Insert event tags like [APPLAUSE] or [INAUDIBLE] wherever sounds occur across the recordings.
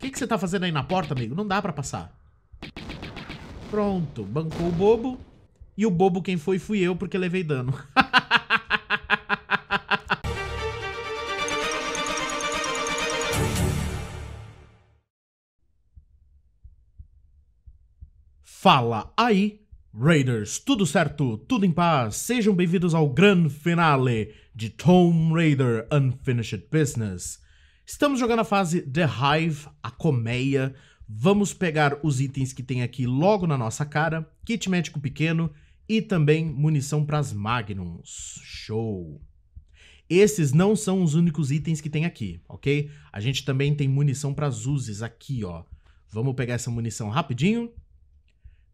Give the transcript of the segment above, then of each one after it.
que, que você tá fazendo aí na porta, amigo? Não dá pra passar. Pronto, bancou o bobo. E o bobo quem foi fui eu porque levei dano. [LAUGHS] Fala aí, Raiders! Tudo certo? Tudo em paz? Sejam bem-vindos ao grande finale de Tomb Raider Unfinished Business. Estamos jogando a fase The Hive, a colmeia. Vamos pegar os itens que tem aqui logo na nossa cara, kit médico pequeno e também munição para as Magnums. Show! Esses não são os únicos itens que tem aqui, ok? A gente também tem munição para as uses aqui, ó. Vamos pegar essa munição rapidinho.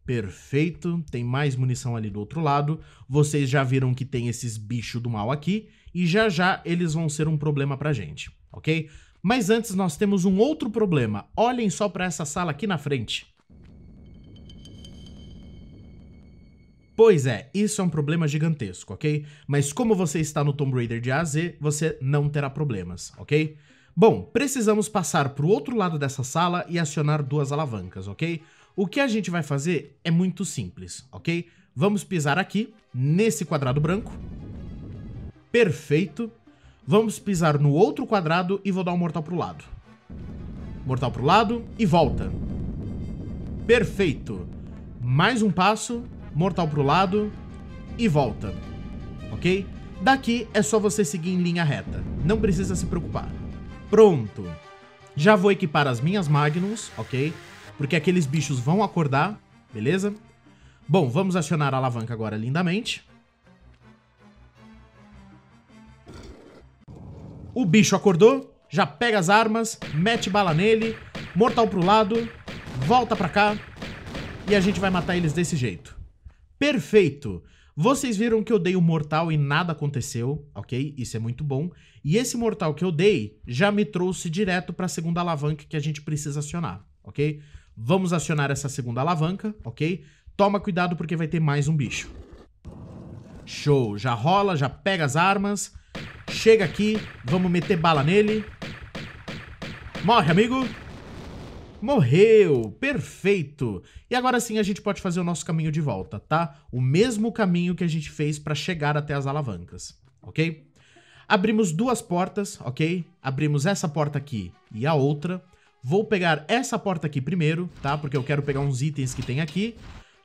Perfeito, tem mais munição ali do outro lado. Vocês já viram que tem esses bichos do mal aqui e já já eles vão ser um problema pra gente, ok? Mas antes nós temos um outro problema. Olhem só para essa sala aqui na frente. Pois é, isso é um problema gigantesco, ok? Mas como você está no Tomb Raider de A a Z, você não terá problemas, ok? Bom, precisamos passar para o outro lado dessa sala e acionar duas alavancas, ok? O que a gente vai fazer é muito simples, ok? Vamos pisar aqui, nesse quadrado branco. Perfeito. Vamos pisar no outro quadrado e vou dar um mortal pro lado. Mortal pro lado e volta. Perfeito. Mais um passo, mortal pro lado e volta. Ok? Daqui é só você seguir em linha reta. Não precisa se preocupar. Pronto. Já vou equipar as minhas Magnums, ok? Porque aqueles bichos vão acordar, beleza? Bom, vamos acionar a alavanca agora lindamente. O bicho acordou, já pega as armas, mete bala nele, mortal pro lado, volta pra cá e a gente vai matar eles desse jeito. Perfeito! Vocês viram que eu dei o um mortal e nada aconteceu, ok? Isso é muito bom. E esse mortal que eu dei já me trouxe direto para a segunda alavanca que a gente precisa acionar, ok? Vamos acionar essa segunda alavanca, ok? Toma cuidado porque vai ter mais um bicho. Show, já rola, já pega as armas, Chega aqui, vamos meter bala nele. Morre, amigo! Morreu! Perfeito! E agora sim a gente pode fazer o nosso caminho de volta, tá? O mesmo caminho que a gente fez para chegar até as alavancas, ok? Abrimos duas portas, ok? Abrimos essa porta aqui e a outra. Vou pegar essa porta aqui primeiro, tá? Porque eu quero pegar uns itens que tem aqui.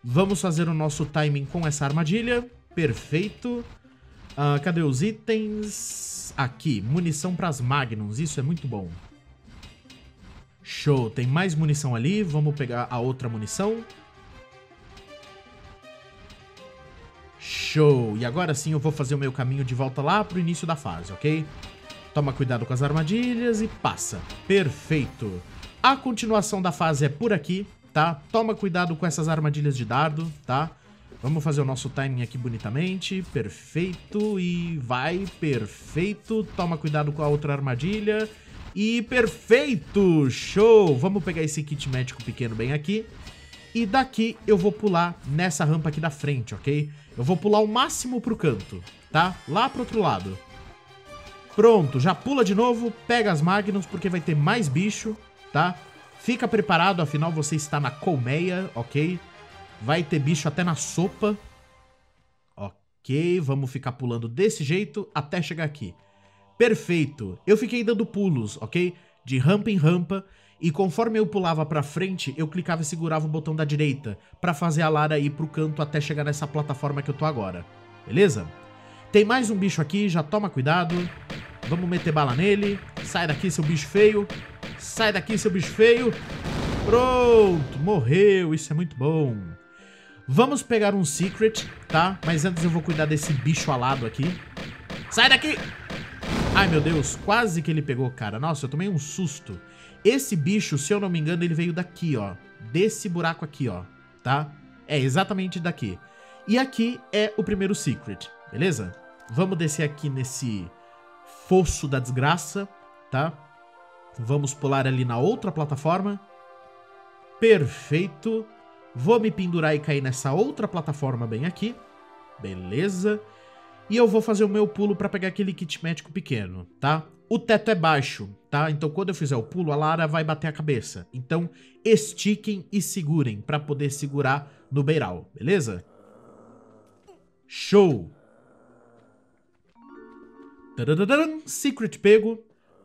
Vamos fazer o nosso timing com essa armadilha. Perfeito. Uh, cadê os itens? Aqui, munição para as Magnums, isso é muito bom. Show, tem mais munição ali, vamos pegar a outra munição. Show, e agora sim eu vou fazer o meu caminho de volta lá pro início da fase, ok? Toma cuidado com as armadilhas e passa. Perfeito. A continuação da fase é por aqui, tá? Toma cuidado com essas armadilhas de dardo, tá? Vamos fazer o nosso timing aqui bonitamente. Perfeito. E vai, perfeito. Toma cuidado com a outra armadilha. E perfeito! Show! Vamos pegar esse kit médico pequeno bem aqui. E daqui eu vou pular nessa rampa aqui da frente, ok? Eu vou pular o máximo pro canto, tá? Lá pro outro lado. Pronto, já pula de novo, pega as Magnus, porque vai ter mais bicho, tá? Fica preparado, afinal você está na colmeia, ok? Vai ter bicho até na sopa. Ok, vamos ficar pulando desse jeito até chegar aqui. Perfeito. Eu fiquei dando pulos, ok? De rampa em rampa. E conforme eu pulava pra frente, eu clicava e segurava o botão da direita para fazer a Lara ir pro canto até chegar nessa plataforma que eu tô agora. Beleza? Tem mais um bicho aqui, já toma cuidado. Vamos meter bala nele. Sai daqui, seu bicho feio. Sai daqui, seu bicho feio. Pronto, morreu. Isso é muito bom. Vamos pegar um secret, tá? Mas antes eu vou cuidar desse bicho alado aqui. Sai daqui! Ai, meu Deus, quase que ele pegou, cara. Nossa, eu tomei um susto. Esse bicho, se eu não me engano, ele veio daqui, ó. Desse buraco aqui, ó, tá? É, exatamente daqui. E aqui é o primeiro secret, beleza? Vamos descer aqui nesse fosso da desgraça, tá? Vamos pular ali na outra plataforma. Perfeito. Vou me pendurar e cair nessa outra plataforma bem aqui. Beleza. E eu vou fazer o meu pulo para pegar aquele kit médico pequeno, tá? O teto é baixo, tá? Então quando eu fizer o pulo, a Lara vai bater a cabeça. Então estiquem e segurem para poder segurar no beiral, beleza? Show! Tadadadam, secret pego.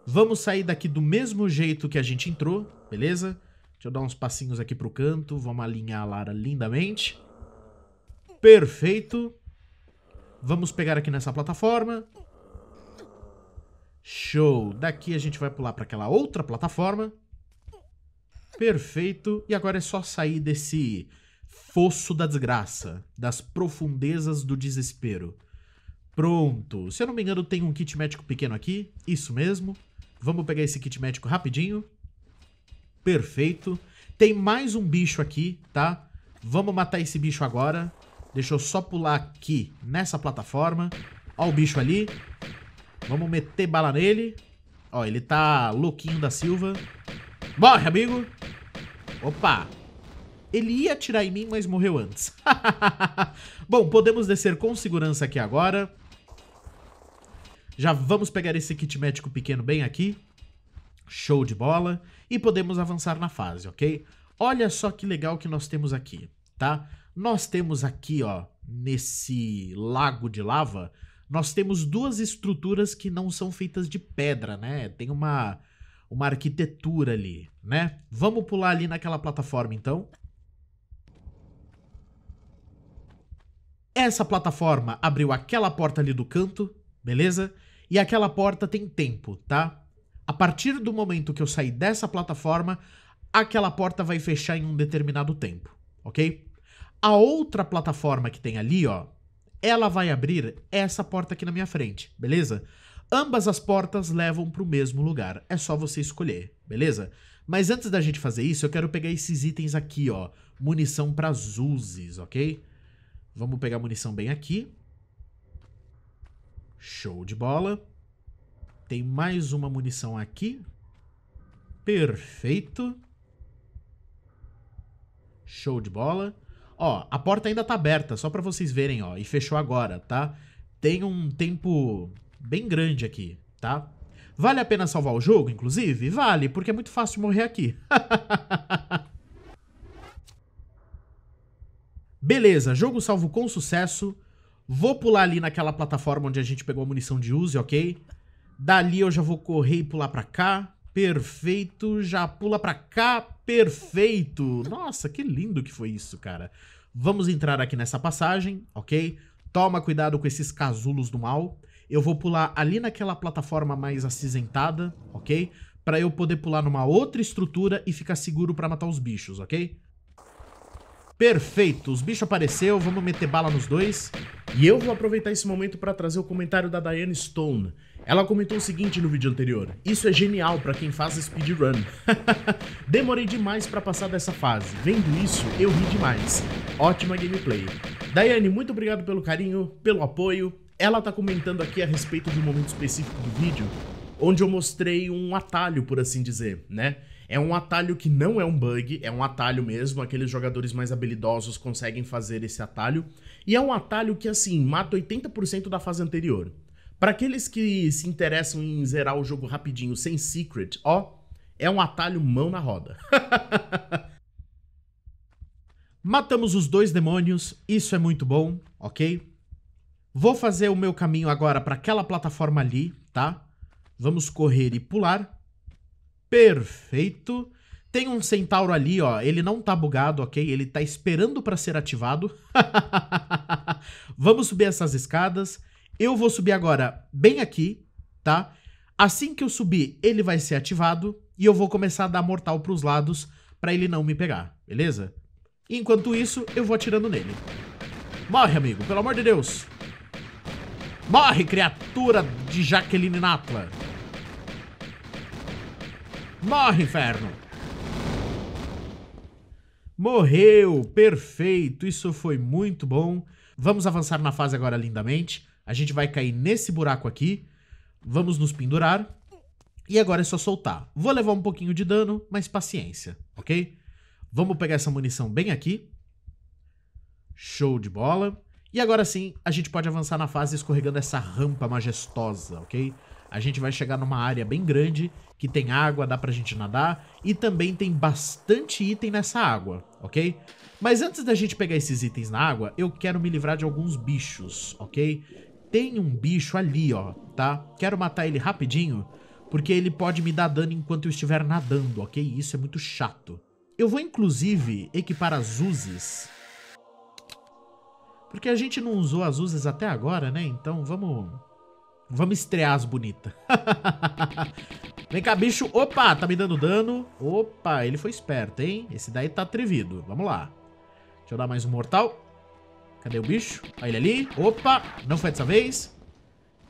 Vamos sair daqui do mesmo jeito que a gente entrou, beleza? Deixa eu dar uns passinhos aqui pro canto. Vamos alinhar a Lara lindamente. Perfeito. Vamos pegar aqui nessa plataforma. Show. Daqui a gente vai pular para aquela outra plataforma. Perfeito. E agora é só sair desse fosso da desgraça, das profundezas do desespero. Pronto. Se eu não me engano, tem um kit médico pequeno aqui. Isso mesmo. Vamos pegar esse kit médico rapidinho. Perfeito. Tem mais um bicho aqui, tá? Vamos matar esse bicho agora. Deixa eu só pular aqui nessa plataforma. Ó o bicho ali. Vamos meter bala nele. Ó, ele tá louquinho da Silva. Morre, amigo! Opa! Ele ia atirar em mim, mas morreu antes. [LAUGHS] Bom, podemos descer com segurança aqui agora. Já vamos pegar esse kit médico pequeno bem aqui. Show de bola. E podemos avançar na fase, ok? Olha só que legal que nós temos aqui, tá? Nós temos aqui, ó, nesse lago de lava, nós temos duas estruturas que não são feitas de pedra, né? Tem uma, uma arquitetura ali, né? Vamos pular ali naquela plataforma, então. Essa plataforma abriu aquela porta ali do canto, beleza? E aquela porta tem tempo, tá? A partir do momento que eu sair dessa plataforma, aquela porta vai fechar em um determinado tempo, ok? A outra plataforma que tem ali, ó, ela vai abrir essa porta aqui na minha frente, beleza? Ambas as portas levam para o mesmo lugar, é só você escolher, beleza? Mas antes da gente fazer isso, eu quero pegar esses itens aqui, ó, munição para uses, ok? Vamos pegar munição bem aqui. Show de bola. Tem mais uma munição aqui. Perfeito. Show de bola. Ó, a porta ainda tá aberta, só para vocês verem, ó. E fechou agora, tá? Tem um tempo bem grande aqui, tá? Vale a pena salvar o jogo, inclusive? Vale, porque é muito fácil morrer aqui. [LAUGHS] Beleza, jogo salvo com sucesso. Vou pular ali naquela plataforma onde a gente pegou a munição de use, ok? Dali eu já vou correr e pular pra cá. Perfeito. Já pula pra cá. Perfeito. Nossa, que lindo que foi isso, cara. Vamos entrar aqui nessa passagem, ok? Toma cuidado com esses casulos do mal. Eu vou pular ali naquela plataforma mais acinzentada, ok? Pra eu poder pular numa outra estrutura e ficar seguro pra matar os bichos, ok? Perfeito, os bichos apareceu, vamos meter bala nos dois. E eu vou aproveitar esse momento para trazer o comentário da Diane Stone. Ela comentou o seguinte no vídeo anterior: Isso é genial para quem faz speedrun. [LAUGHS] Demorei demais para passar dessa fase. Vendo isso, eu ri demais. Ótima gameplay. Diane, muito obrigado pelo carinho, pelo apoio. Ela tá comentando aqui a respeito de um momento específico do vídeo, onde eu mostrei um atalho, por assim dizer, né? É um atalho que não é um bug, é um atalho mesmo. Aqueles jogadores mais habilidosos conseguem fazer esse atalho. E é um atalho que, assim, mata 80% da fase anterior. Para aqueles que se interessam em zerar o jogo rapidinho, sem secret, ó, é um atalho mão na roda. [LAUGHS] Matamos os dois demônios, isso é muito bom, ok? Vou fazer o meu caminho agora para aquela plataforma ali, tá? Vamos correr e pular. Perfeito. Tem um centauro ali, ó. Ele não tá bugado, ok? Ele tá esperando para ser ativado. [LAUGHS] Vamos subir essas escadas. Eu vou subir agora bem aqui, tá? Assim que eu subir, ele vai ser ativado e eu vou começar a dar mortal pros lados para ele não me pegar, beleza? Enquanto isso, eu vou atirando nele. Morre, amigo, pelo amor de Deus. Morre, criatura de Jaqueline Natla. Morre, inferno! Morreu! Perfeito! Isso foi muito bom. Vamos avançar na fase agora lindamente. A gente vai cair nesse buraco aqui. Vamos nos pendurar. E agora é só soltar. Vou levar um pouquinho de dano, mas paciência, ok? Vamos pegar essa munição bem aqui. Show de bola. E agora sim, a gente pode avançar na fase escorregando essa rampa majestosa, ok? A gente vai chegar numa área bem grande que tem água, dá pra gente nadar, e também tem bastante item nessa água, ok? Mas antes da gente pegar esses itens na água, eu quero me livrar de alguns bichos, ok? Tem um bicho ali, ó, tá? Quero matar ele rapidinho, porque ele pode me dar dano enquanto eu estiver nadando, ok? Isso é muito chato. Eu vou, inclusive, equipar as uses Porque a gente não usou as uses até agora, né? Então vamos... Vamos estrear as bonitas. [LAUGHS] Vem cá, bicho. Opa, tá me dando dano. Opa, ele foi esperto, hein? Esse daí tá atrevido. Vamos lá. Deixa eu dar mais um mortal. Cadê o bicho? Olha ah, ele ali. Opa, não foi dessa vez.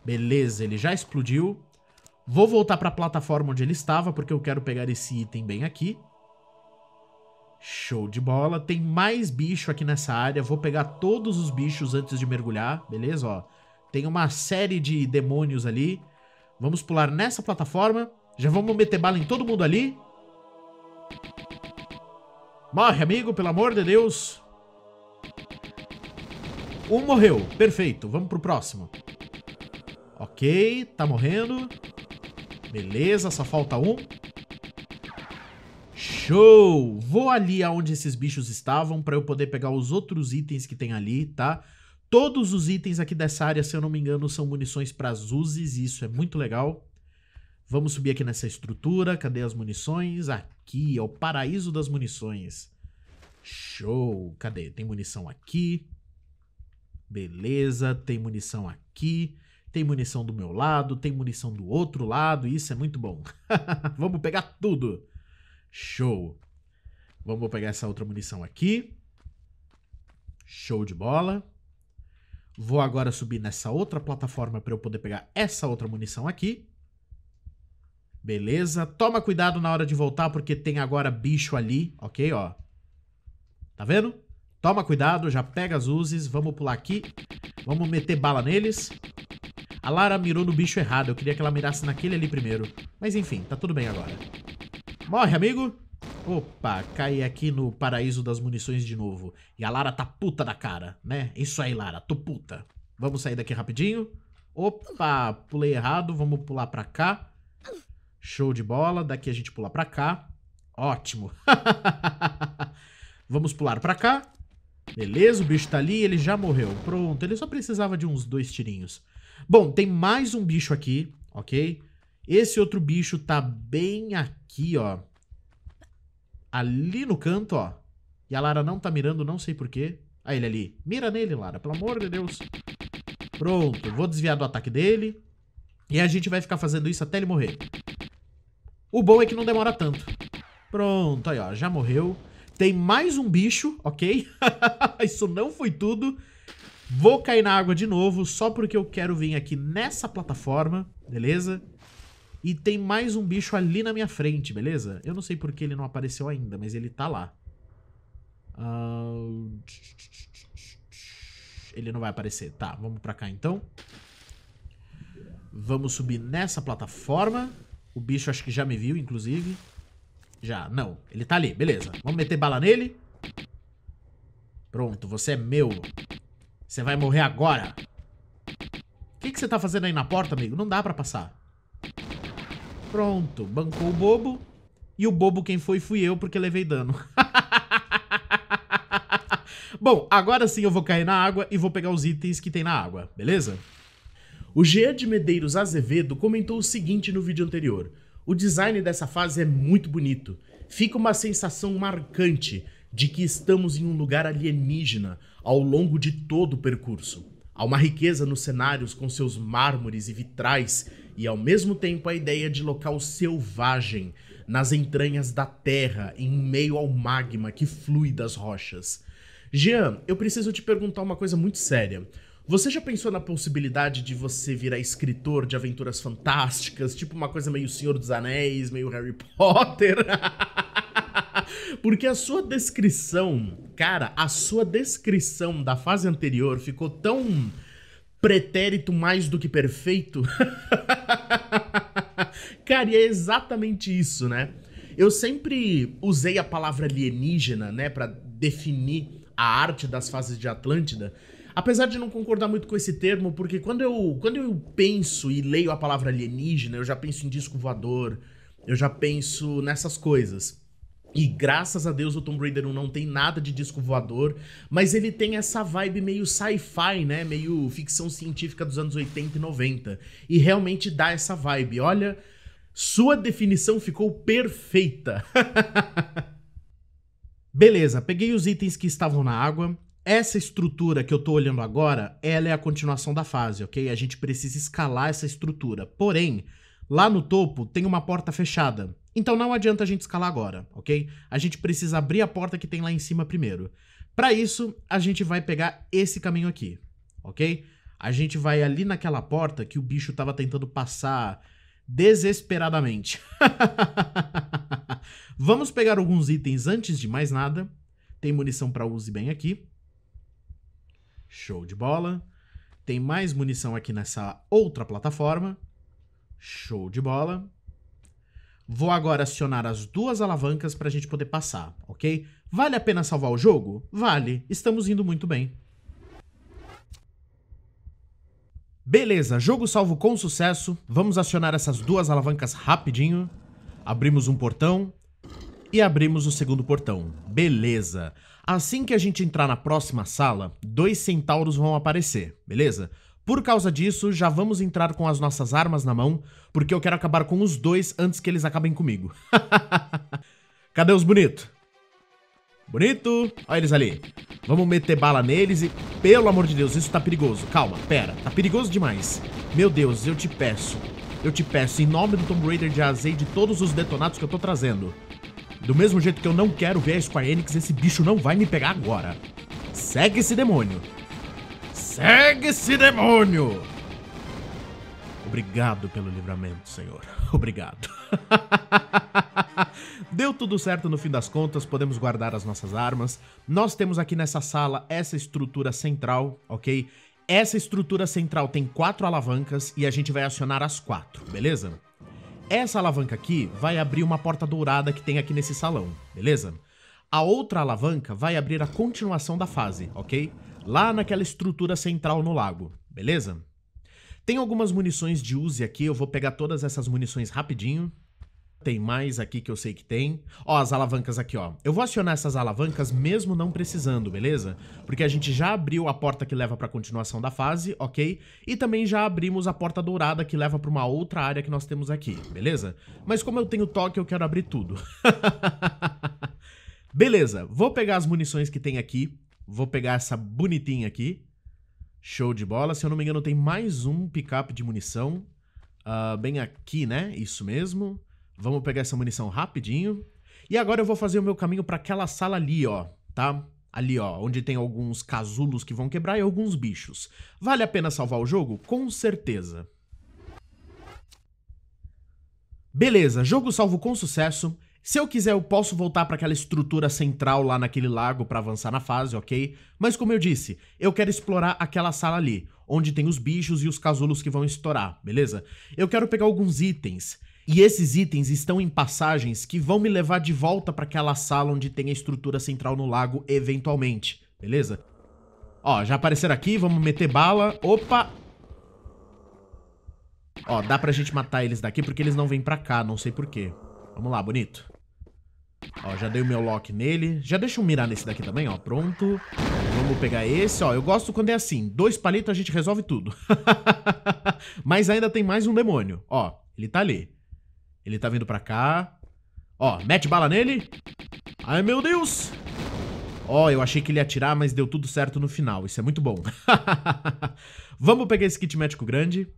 Beleza, ele já explodiu. Vou voltar pra plataforma onde ele estava, porque eu quero pegar esse item bem aqui. Show de bola. Tem mais bicho aqui nessa área. Vou pegar todos os bichos antes de mergulhar, beleza? Ó, tem uma série de demônios ali. Vamos pular nessa plataforma. Já vamos meter bala em todo mundo ali. Morre, amigo, pelo amor de Deus. Um morreu. Perfeito. Vamos pro próximo. Ok, tá morrendo. Beleza, só falta um. Show! Vou ali aonde esses bichos estavam para eu poder pegar os outros itens que tem ali, tá? Todos os itens aqui dessa área, se eu não me engano, são munições para as e isso é muito legal. Vamos subir aqui nessa estrutura. Cadê as munições? Aqui, é o paraíso das munições. Show! Cadê? Tem munição aqui. Beleza, tem munição aqui. Tem munição do meu lado, tem munição do outro lado. Isso é muito bom. [LAUGHS] Vamos pegar tudo. Show! Vamos pegar essa outra munição aqui. Show de bola. Vou agora subir nessa outra plataforma para eu poder pegar essa outra munição aqui. Beleza? Toma cuidado na hora de voltar, porque tem agora bicho ali, ok? Ó. Tá vendo? Toma cuidado, já pega as uses. Vamos pular aqui. Vamos meter bala neles. A Lara mirou no bicho errado. Eu queria que ela mirasse naquele ali primeiro. Mas enfim, tá tudo bem agora. Morre, amigo! Opa, caí aqui no paraíso das munições de novo. E a Lara tá puta da cara, né? Isso aí, Lara, tô puta. Vamos sair daqui rapidinho. Opa, pulei errado, vamos pular pra cá. Show de bola. Daqui a gente pula para cá. Ótimo. [LAUGHS] Vamos pular para cá. Beleza, o bicho tá ali, ele já morreu. Pronto, ele só precisava de uns dois tirinhos. Bom, tem mais um bicho aqui, ok? Esse outro bicho tá bem aqui, ó. Ali no canto, ó. E a Lara não tá mirando, não sei porquê. Ah, ele ali. Mira nele, Lara, pelo amor de Deus. Pronto, vou desviar do ataque dele. E a gente vai ficar fazendo isso até ele morrer. O bom é que não demora tanto. Pronto, aí ó, já morreu. Tem mais um bicho, ok? [LAUGHS] Isso não foi tudo. Vou cair na água de novo, só porque eu quero vir aqui nessa plataforma, beleza? E tem mais um bicho ali na minha frente, beleza? Eu não sei porque ele não apareceu ainda, mas ele tá lá. Uh... Ele não vai aparecer. Tá, vamos pra cá então. Vamos subir nessa plataforma. O bicho acho que já me viu, inclusive. Já, não. Ele tá ali, beleza. Vamos meter bala nele. Pronto, você é meu. Você vai morrer agora. O que, que você tá fazendo aí na porta, amigo? Não dá pra passar. Pronto, bancou o bobo. E o bobo quem foi fui eu, porque levei dano. [LAUGHS] Bom, agora sim eu vou cair na água e vou pegar os itens que tem na água, beleza? O Jean de Medeiros Azevedo comentou o seguinte no vídeo anterior: O design dessa fase é muito bonito. Fica uma sensação marcante de que estamos em um lugar alienígena ao longo de todo o percurso. Há uma riqueza nos cenários com seus mármores e vitrais, e ao mesmo tempo a ideia de local selvagem, nas entranhas da terra, em meio ao magma que flui das rochas. Jean, eu preciso te perguntar uma coisa muito séria. Você já pensou na possibilidade de você virar escritor de aventuras fantásticas, tipo uma coisa meio Senhor dos Anéis, meio Harry Potter? [LAUGHS] Porque a sua descrição, cara, a sua descrição da fase anterior ficou tão pretérito mais do que perfeito. [LAUGHS] cara, e é exatamente isso, né? Eu sempre usei a palavra alienígena, né, para definir a arte das fases de Atlântida. Apesar de não concordar muito com esse termo, porque quando eu, quando eu penso e leio a palavra alienígena, eu já penso em disco voador, eu já penso nessas coisas. E graças a Deus o Tomb Raider 1 não tem nada de disco voador, mas ele tem essa vibe meio sci-fi, né? Meio ficção científica dos anos 80 e 90. E realmente dá essa vibe. Olha, sua definição ficou perfeita. [LAUGHS] Beleza, peguei os itens que estavam na água, essa estrutura que eu estou olhando agora, ela é a continuação da fase, ok? A gente precisa escalar essa estrutura. Porém, lá no topo tem uma porta fechada. Então não adianta a gente escalar agora, ok? A gente precisa abrir a porta que tem lá em cima primeiro. Para isso, a gente vai pegar esse caminho aqui, ok? A gente vai ali naquela porta que o bicho tava tentando passar desesperadamente. [LAUGHS] Vamos pegar alguns itens antes de mais nada. Tem munição para use bem aqui. Show de bola. Tem mais munição aqui nessa outra plataforma. Show de bola. Vou agora acionar as duas alavancas para a gente poder passar, ok? Vale a pena salvar o jogo? Vale. Estamos indo muito bem. Beleza, jogo salvo com sucesso. Vamos acionar essas duas alavancas rapidinho. Abrimos um portão e abrimos o segundo portão. Beleza. Assim que a gente entrar na próxima sala, dois centauros vão aparecer, beleza? Por causa disso, já vamos entrar com as nossas armas na mão, porque eu quero acabar com os dois antes que eles acabem comigo. [LAUGHS] Cadê os bonitos? Bonito! Olha eles ali. Vamos meter bala neles e... Pelo amor de Deus, isso tá perigoso. Calma, pera. Tá perigoso demais. Meu Deus, eu te peço. Eu te peço, em nome do Tomb Raider de Azei e de todos os detonados que eu tô trazendo, do mesmo jeito que eu não quero ver a Square Enix, esse bicho não vai me pegar agora. Segue esse demônio. Segue esse demônio! Obrigado pelo livramento, Senhor. [LAUGHS] Obrigado. [LAUGHS] Deu tudo certo no fim das contas, podemos guardar as nossas armas. Nós temos aqui nessa sala essa estrutura central, ok? Essa estrutura central tem quatro alavancas e a gente vai acionar as quatro, beleza? Essa alavanca aqui vai abrir uma porta dourada que tem aqui nesse salão, beleza? A outra alavanca vai abrir a continuação da fase, ok? Lá naquela estrutura central no lago, beleza? Tem algumas munições de use aqui, eu vou pegar todas essas munições rapidinho. Tem mais aqui que eu sei que tem. Ó, as alavancas aqui, ó. Eu vou acionar essas alavancas mesmo não precisando, beleza? Porque a gente já abriu a porta que leva pra continuação da fase, ok? E também já abrimos a porta dourada que leva pra uma outra área que nós temos aqui, beleza? Mas como eu tenho toque, eu quero abrir tudo. [LAUGHS] beleza, vou pegar as munições que tem aqui. Vou pegar essa bonitinha aqui. Show de bola. Se eu não me engano, tem mais um pickup de munição. Uh, bem aqui, né? Isso mesmo. Vamos pegar essa munição rapidinho. E agora eu vou fazer o meu caminho para aquela sala ali, ó, tá? Ali, ó, onde tem alguns casulos que vão quebrar e alguns bichos. Vale a pena salvar o jogo? Com certeza. Beleza, jogo salvo com sucesso. Se eu quiser, eu posso voltar para aquela estrutura central lá naquele lago para avançar na fase, ok? Mas como eu disse, eu quero explorar aquela sala ali, onde tem os bichos e os casulos que vão estourar, beleza? Eu quero pegar alguns itens. E esses itens estão em passagens que vão me levar de volta para aquela sala onde tem a estrutura central no lago eventualmente, beleza? Ó, já apareceram aqui, vamos meter bala. Opa! Ó, dá pra gente matar eles daqui porque eles não vêm pra cá, não sei porquê. Vamos lá, bonito. Ó, já dei o meu lock nele. Já deixa eu mirar nesse daqui também, ó. Pronto. Vamos pegar esse, ó. Eu gosto quando é assim. Dois palitos a gente resolve tudo. [LAUGHS] Mas ainda tem mais um demônio. Ó, ele tá ali. Ele tá vindo pra cá. Ó, mete bala nele. Ai, meu Deus! Ó, eu achei que ele ia atirar, mas deu tudo certo no final. Isso é muito bom. [LAUGHS] Vamos pegar esse kit médico grande.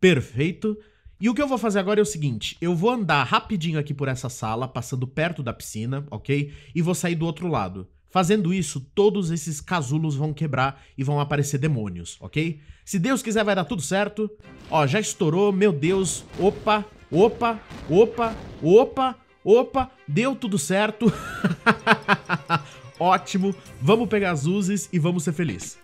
Perfeito. E o que eu vou fazer agora é o seguinte, eu vou andar rapidinho aqui por essa sala, passando perto da piscina, ok? E vou sair do outro lado. Fazendo isso, todos esses casulos vão quebrar e vão aparecer demônios, ok? Se Deus quiser vai dar tudo certo. Ó, já estourou, meu Deus, opa, Opa, opa, opa, opa, deu tudo certo. [LAUGHS] Ótimo, vamos pegar as luzes e vamos ser felizes.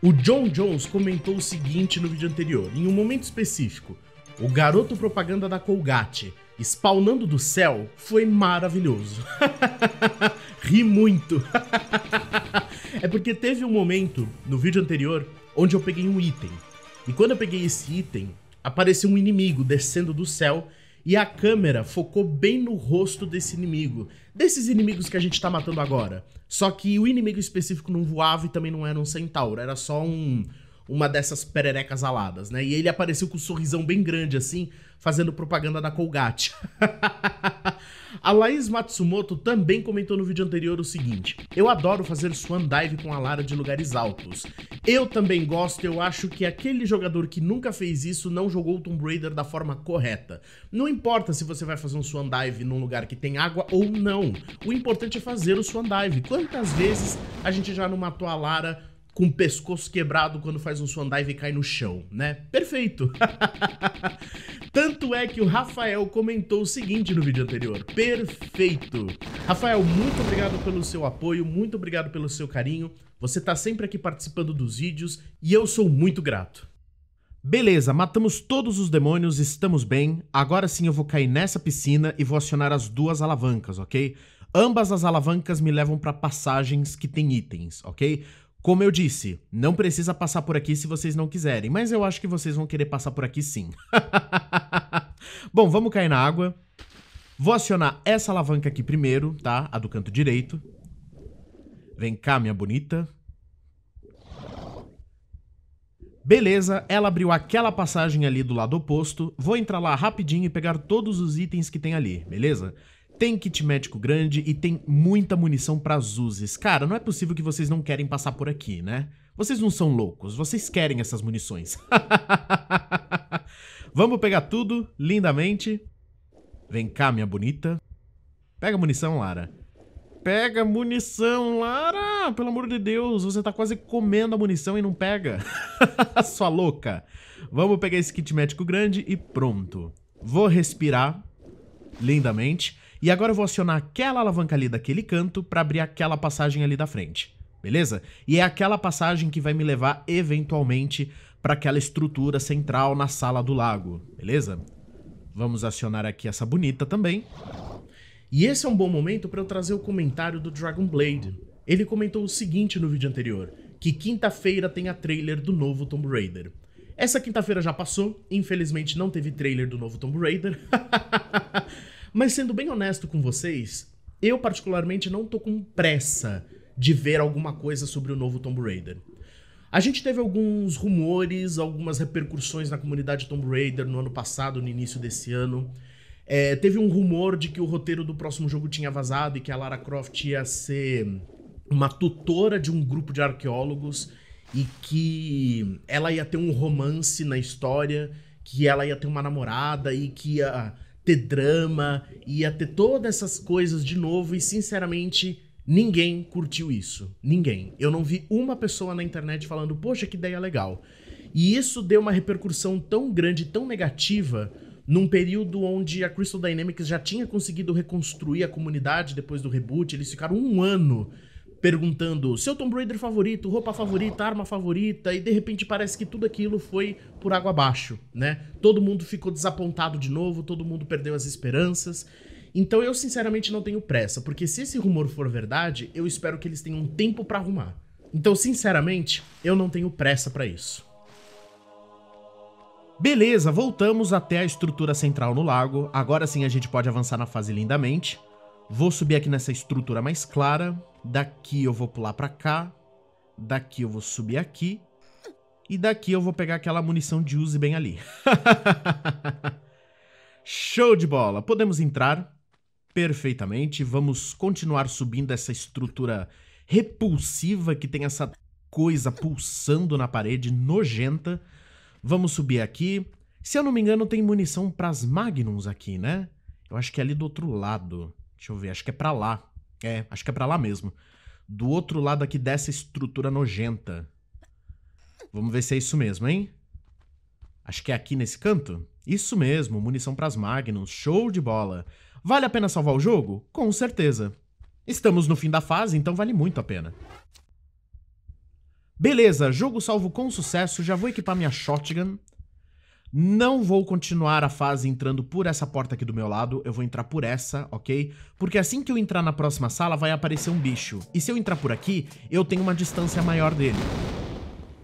O John Jones comentou o seguinte no vídeo anterior, em um momento específico. O garoto propaganda da Colgate, spawnando do céu, foi maravilhoso. [LAUGHS] Ri muito. [LAUGHS] é porque teve um momento no vídeo anterior onde eu peguei um item. E quando eu peguei esse item, apareceu um inimigo descendo do céu e a câmera focou bem no rosto desse inimigo. Desses inimigos que a gente tá matando agora. Só que o inimigo específico não voava e também não era um centauro, era só um uma dessas pererecas aladas, né? E ele apareceu com um sorrisão bem grande assim, fazendo propaganda da Colgate. [LAUGHS] a Laís Matsumoto também comentou no vídeo anterior o seguinte: Eu adoro fazer swan dive com a Lara de lugares altos. Eu também gosto, eu acho que aquele jogador que nunca fez isso não jogou o Tomb Raider da forma correta. Não importa se você vai fazer um Swan Dive num lugar que tem água ou não, o importante é fazer o Swan Dive. Quantas vezes a gente já não matou a Lara com o pescoço quebrado quando faz um swandive e cai no chão, né? Perfeito! [LAUGHS] Tanto é que o Rafael comentou o seguinte no vídeo anterior. Perfeito! Rafael, muito obrigado pelo seu apoio, muito obrigado pelo seu carinho. Você tá sempre aqui participando dos vídeos e eu sou muito grato. Beleza, matamos todos os demônios, estamos bem. Agora sim eu vou cair nessa piscina e vou acionar as duas alavancas, ok? Ambas as alavancas me levam para passagens que tem itens, ok? Como eu disse, não precisa passar por aqui se vocês não quiserem, mas eu acho que vocês vão querer passar por aqui sim. [LAUGHS] Bom, vamos cair na água. Vou acionar essa alavanca aqui primeiro, tá? A do canto direito. Vem cá, minha bonita. Beleza, ela abriu aquela passagem ali do lado oposto. Vou entrar lá rapidinho e pegar todos os itens que tem ali, beleza? tem kit médico grande e tem muita munição para Zuzes. Cara, não é possível que vocês não querem passar por aqui, né? Vocês não são loucos, vocês querem essas munições. [LAUGHS] Vamos pegar tudo, lindamente. Vem cá, minha bonita. Pega munição, Lara. Pega munição, Lara! Pelo amor de Deus, você tá quase comendo a munição e não pega. [LAUGHS] Sua louca. Vamos pegar esse kit médico grande e pronto. Vou respirar lindamente. E agora eu vou acionar aquela alavanca ali daquele canto para abrir aquela passagem ali da frente. Beleza? E é aquela passagem que vai me levar eventualmente para aquela estrutura central na sala do lago, beleza? Vamos acionar aqui essa bonita também. E esse é um bom momento para eu trazer o comentário do Dragon Blade. Ele comentou o seguinte no vídeo anterior, que quinta-feira tem a trailer do novo Tomb Raider. Essa quinta-feira já passou, infelizmente não teve trailer do novo Tomb Raider. [LAUGHS] Mas sendo bem honesto com vocês, eu particularmente não tô com pressa de ver alguma coisa sobre o novo Tomb Raider. A gente teve alguns rumores, algumas repercussões na comunidade Tomb Raider no ano passado, no início desse ano. É, teve um rumor de que o roteiro do próximo jogo tinha vazado e que a Lara Croft ia ser uma tutora de um grupo de arqueólogos e que ela ia ter um romance na história, que ela ia ter uma namorada e que ia ter drama, ia ter todas essas coisas de novo e, sinceramente, ninguém curtiu isso. Ninguém. Eu não vi uma pessoa na internet falando, poxa, que ideia legal. E isso deu uma repercussão tão grande, tão negativa, num período onde a Crystal Dynamics já tinha conseguido reconstruir a comunidade depois do reboot. Eles ficaram um ano perguntando seu Tomb Raider favorito, roupa favorita, arma favorita, e de repente parece que tudo aquilo foi por água abaixo, né? Todo mundo ficou desapontado de novo, todo mundo perdeu as esperanças. Então eu sinceramente não tenho pressa, porque se esse rumor for verdade, eu espero que eles tenham tempo para arrumar. Então, sinceramente, eu não tenho pressa para isso. Beleza, voltamos até a estrutura central no lago. Agora sim a gente pode avançar na fase lindamente. Vou subir aqui nessa estrutura mais clara. Daqui eu vou pular pra cá. Daqui eu vou subir aqui. E daqui eu vou pegar aquela munição de use bem ali. [LAUGHS] Show de bola! Podemos entrar perfeitamente. Vamos continuar subindo essa estrutura repulsiva que tem essa coisa pulsando na parede, nojenta. Vamos subir aqui. Se eu não me engano, tem munição pras Magnums aqui, né? Eu acho que é ali do outro lado. Deixa eu ver, acho que é para lá. É, acho que é para lá mesmo. Do outro lado aqui dessa estrutura nojenta. Vamos ver se é isso mesmo, hein? Acho que é aqui nesse canto? Isso mesmo, munição pras Magnus, show de bola. Vale a pena salvar o jogo? Com certeza. Estamos no fim da fase, então vale muito a pena. Beleza, jogo salvo com sucesso, já vou equipar minha shotgun não vou continuar a fase entrando por essa porta aqui do meu lado, eu vou entrar por essa, ok? Porque assim que eu entrar na próxima sala vai aparecer um bicho. E se eu entrar por aqui, eu tenho uma distância maior dele.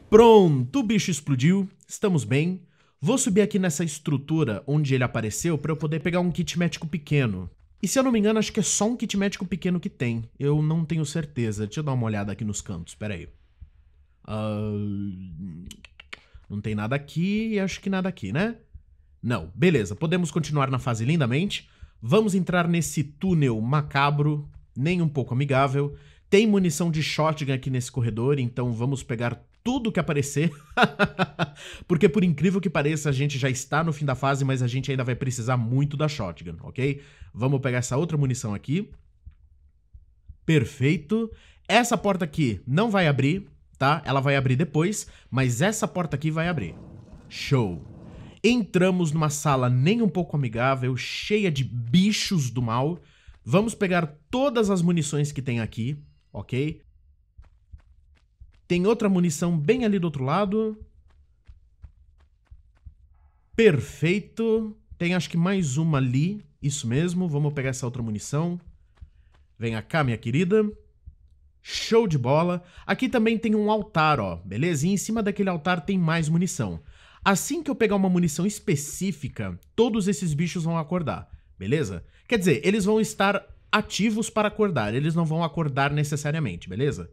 Pronto, o bicho explodiu, estamos bem. Vou subir aqui nessa estrutura onde ele apareceu para eu poder pegar um kit médico pequeno. E se eu não me engano, acho que é só um kit médico pequeno que tem. Eu não tenho certeza. Deixa eu dar uma olhada aqui nos cantos, peraí. Uh... Não tem nada aqui e acho que nada aqui, né? Não. Beleza, podemos continuar na fase lindamente. Vamos entrar nesse túnel macabro, nem um pouco amigável. Tem munição de shotgun aqui nesse corredor, então vamos pegar tudo que aparecer. [LAUGHS] Porque por incrível que pareça, a gente já está no fim da fase, mas a gente ainda vai precisar muito da shotgun, ok? Vamos pegar essa outra munição aqui. Perfeito. Essa porta aqui não vai abrir, tá? Ela vai abrir depois, mas essa porta aqui vai abrir. Show! Entramos numa sala nem um pouco amigável, cheia de bichos do mal. Vamos pegar todas as munições que tem aqui, ok? Tem outra munição bem ali do outro lado. Perfeito. Tem acho que mais uma ali. Isso mesmo, vamos pegar essa outra munição. Venha cá, minha querida. Show de bola. Aqui também tem um altar, ó, beleza? E em cima daquele altar tem mais munição. Assim que eu pegar uma munição específica, todos esses bichos vão acordar, beleza? Quer dizer, eles vão estar ativos para acordar, eles não vão acordar necessariamente, beleza?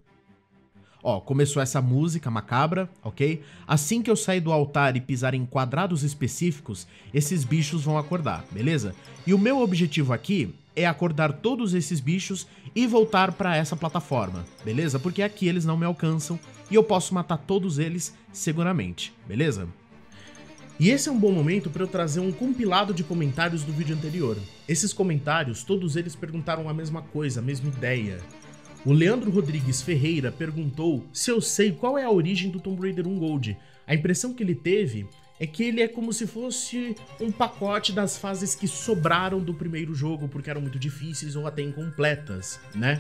Ó, começou essa música macabra, ok? Assim que eu sair do altar e pisar em quadrados específicos, esses bichos vão acordar, beleza? E o meu objetivo aqui é acordar todos esses bichos e voltar para essa plataforma, beleza? Porque aqui eles não me alcançam e eu posso matar todos eles seguramente, beleza? E esse é um bom momento para eu trazer um compilado de comentários do vídeo anterior. Esses comentários, todos eles perguntaram a mesma coisa, a mesma ideia. O Leandro Rodrigues Ferreira perguntou se eu sei qual é a origem do Tomb Raider 1 Gold. A impressão que ele teve é que ele é como se fosse um pacote das fases que sobraram do primeiro jogo porque eram muito difíceis ou até incompletas, né?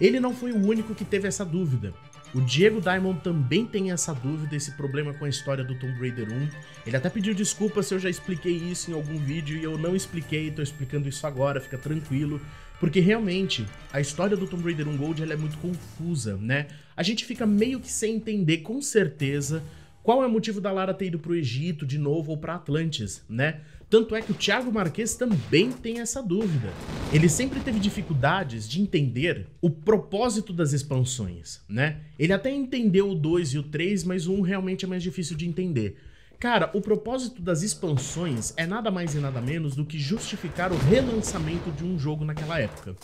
Ele não foi o único que teve essa dúvida. O Diego Diamond também tem essa dúvida, esse problema com a história do Tomb Raider 1. Ele até pediu desculpa se eu já expliquei isso em algum vídeo e eu não expliquei, tô explicando isso agora, fica tranquilo. Porque realmente, a história do Tomb Raider 1 Gold é muito confusa, né? A gente fica meio que sem entender com certeza qual é o motivo da Lara ter ido pro Egito de novo ou para Atlantis, né? Tanto é que o Thiago Marques também tem essa dúvida. Ele sempre teve dificuldades de entender o propósito das expansões, né? Ele até entendeu o 2 e o 3, mas o 1 realmente é mais difícil de entender. Cara, o propósito das expansões é nada mais e nada menos do que justificar o relançamento de um jogo naquela época.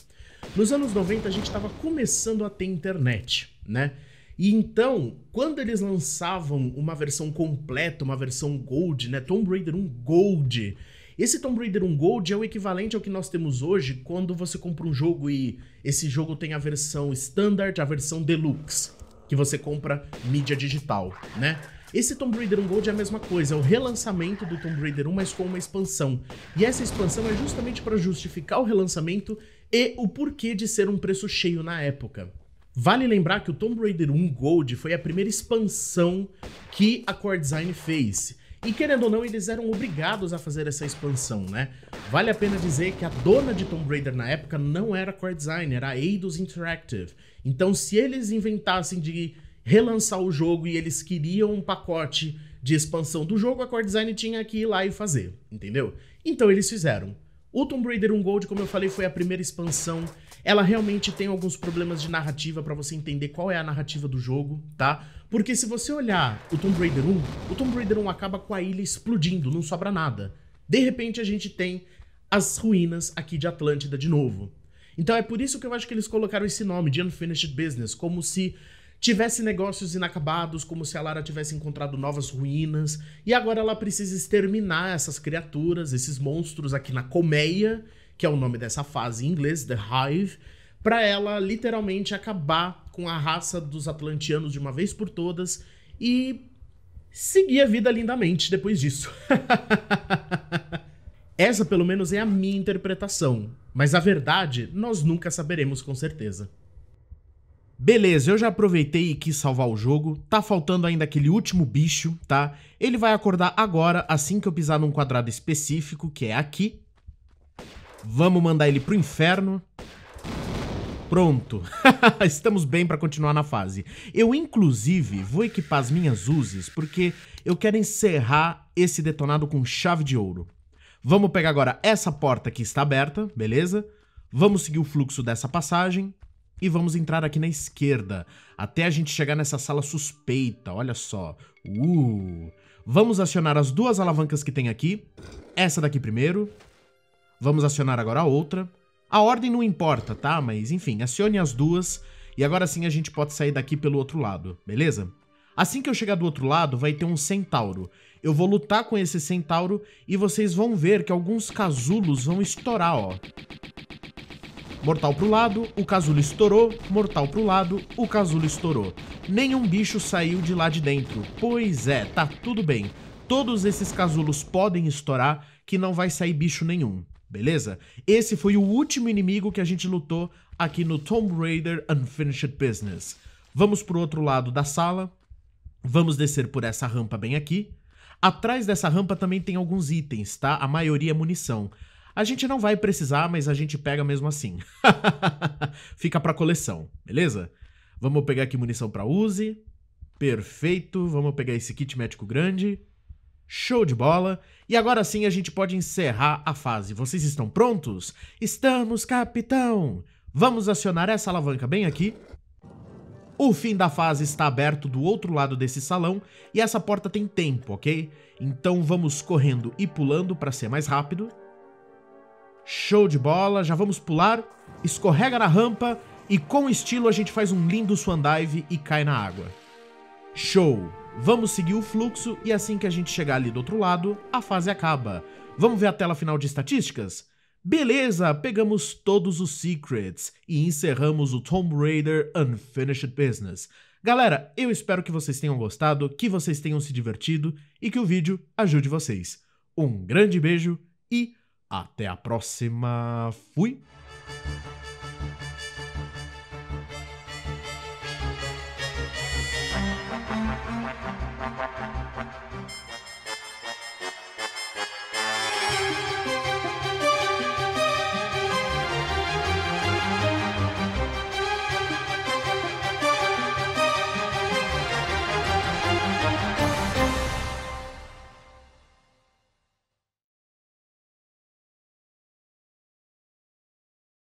Nos anos 90 a gente estava começando a ter internet, né? E então, quando eles lançavam uma versão completa, uma versão Gold, né? Tomb Raider 1 Gold. Esse Tomb Raider 1 Gold é o equivalente ao que nós temos hoje quando você compra um jogo e esse jogo tem a versão Standard, a versão Deluxe, que você compra mídia digital, né? Esse Tomb Raider 1 Gold é a mesma coisa, é o relançamento do Tomb Raider 1, mas com uma expansão. E essa expansão é justamente para justificar o relançamento e o porquê de ser um preço cheio na época. Vale lembrar que o Tomb Raider 1 Gold foi a primeira expansão que a Core Design fez. E querendo ou não, eles eram obrigados a fazer essa expansão, né? Vale a pena dizer que a dona de Tomb Raider na época não era a Core Design, era a Eidos Interactive. Então, se eles inventassem de relançar o jogo e eles queriam um pacote de expansão do jogo, a Core Design tinha que ir lá e fazer, entendeu? Então eles fizeram. O Tomb Raider 1 Gold, como eu falei, foi a primeira expansão. Ela realmente tem alguns problemas de narrativa para você entender qual é a narrativa do jogo, tá? Porque se você olhar o Tomb Raider 1, o Tomb Raider 1 acaba com a ilha explodindo, não sobra nada. De repente a gente tem as ruínas aqui de Atlântida de novo. Então é por isso que eu acho que eles colocaram esse nome de Unfinished Business, como se tivesse negócios inacabados, como se a Lara tivesse encontrado novas ruínas, e agora ela precisa exterminar essas criaturas, esses monstros aqui na colmeia, que é o nome dessa fase em inglês, The Hive, para ela literalmente acabar com a raça dos atlantianos de uma vez por todas e seguir a vida lindamente depois disso. [LAUGHS] Essa, pelo menos, é a minha interpretação, mas a verdade nós nunca saberemos com certeza. Beleza, eu já aproveitei e quis salvar o jogo. Tá faltando ainda aquele último bicho, tá? Ele vai acordar agora, assim que eu pisar num quadrado específico, que é aqui. Vamos mandar ele pro inferno. Pronto. [LAUGHS] Estamos bem pra continuar na fase. Eu, inclusive, vou equipar as minhas uses porque eu quero encerrar esse detonado com chave de ouro. Vamos pegar agora essa porta que está aberta, beleza? Vamos seguir o fluxo dessa passagem. E vamos entrar aqui na esquerda, até a gente chegar nessa sala suspeita, olha só. Uh! Vamos acionar as duas alavancas que tem aqui. Essa daqui primeiro. Vamos acionar agora a outra. A ordem não importa, tá? Mas enfim, acione as duas. E agora sim a gente pode sair daqui pelo outro lado, beleza? Assim que eu chegar do outro lado, vai ter um centauro. Eu vou lutar com esse centauro e vocês vão ver que alguns casulos vão estourar, ó. Mortal pro lado, o casulo estourou, mortal pro lado, o casulo estourou. Nenhum bicho saiu de lá de dentro. Pois é, tá tudo bem. Todos esses casulos podem estourar, que não vai sair bicho nenhum. Beleza? Esse foi o último inimigo que a gente lutou aqui no Tomb Raider Unfinished Business. Vamos pro outro lado da sala. Vamos descer por essa rampa bem aqui. Atrás dessa rampa também tem alguns itens, tá? A maioria é munição. A gente não vai precisar, mas a gente pega mesmo assim. [LAUGHS] Fica pra coleção, beleza? Vamos pegar aqui munição pra Uzi. Perfeito. Vamos pegar esse kit médico grande. Show de bola! E agora sim a gente pode encerrar a fase. Vocês estão prontos? Estamos, capitão! Vamos acionar essa alavanca bem aqui. O fim da fase está aberto do outro lado desse salão e essa porta tem tempo, ok? Então vamos correndo e pulando para ser mais rápido. Show de bola, já vamos pular, escorrega na rampa e com estilo a gente faz um lindo swan dive e cai na água. Show! Vamos seguir o fluxo e assim que a gente chegar ali do outro lado, a fase acaba. Vamos ver a tela final de estatísticas? Beleza, pegamos todos os secrets e encerramos o Tomb Raider Unfinished Business. Galera, eu espero que vocês tenham gostado, que vocês tenham se divertido e que o vídeo ajude vocês. Um grande beijo e até a próxima. Fui!